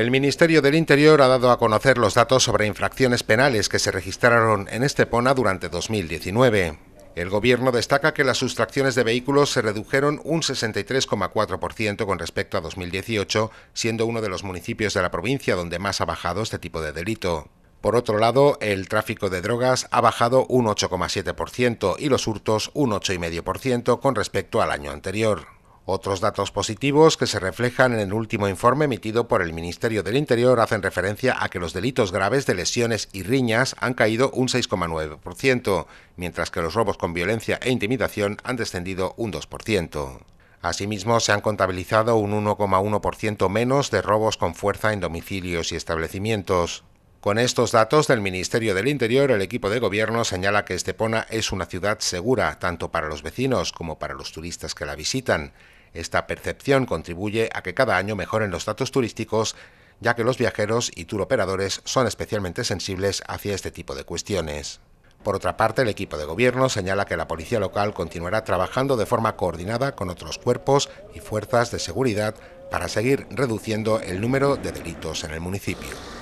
El Ministerio del Interior ha dado a conocer los datos sobre infracciones penales que se registraron en Estepona durante 2019. El Gobierno destaca que las sustracciones de vehículos se redujeron un 63,4% con respecto a 2018, siendo uno de los municipios de la provincia donde más ha bajado este tipo de delito. Por otro lado, el tráfico de drogas ha bajado un 8,7% y los hurtos un 8,5% con respecto al año anterior. Otros datos positivos que se reflejan en el último informe emitido por el Ministerio del Interior hacen referencia a que los delitos graves de lesiones y riñas han caído un 6,9%, mientras que los robos con violencia e intimidación han descendido un 2%. Asimismo, se han contabilizado un 1,1% menos de robos con fuerza en domicilios y establecimientos. Con estos datos del Ministerio del Interior, el equipo de gobierno señala que Estepona es una ciudad segura, tanto para los vecinos como para los turistas que la visitan. Esta percepción contribuye a que cada año mejoren los datos turísticos, ya que los viajeros y tour son especialmente sensibles hacia este tipo de cuestiones. Por otra parte, el equipo de gobierno señala que la policía local continuará trabajando de forma coordinada con otros cuerpos y fuerzas de seguridad para seguir reduciendo el número de delitos en el municipio.